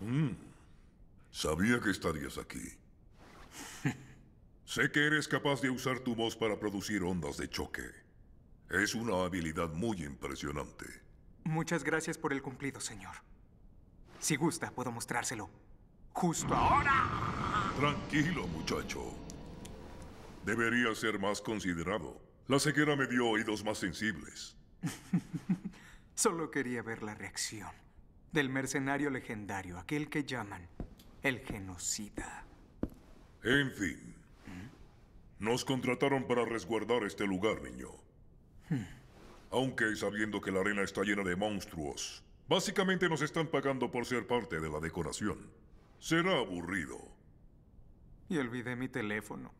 Mm. Sabía que estarías aquí. sé que eres capaz de usar tu voz para producir ondas de choque. Es una habilidad muy impresionante. Muchas gracias por el cumplido, señor. Si gusta, puedo mostrárselo. ¡Justo ahora! Tranquilo, muchacho. Debería ser más considerado. La ceguera me dio oídos más sensibles. Solo quería ver la reacción del mercenario legendario, aquel que llaman el genocida. En fin. ¿Mm? Nos contrataron para resguardar este lugar, niño. Hmm. Aunque sabiendo que la arena está llena de monstruos, básicamente nos están pagando por ser parte de la decoración. Será aburrido. Y olvidé mi teléfono.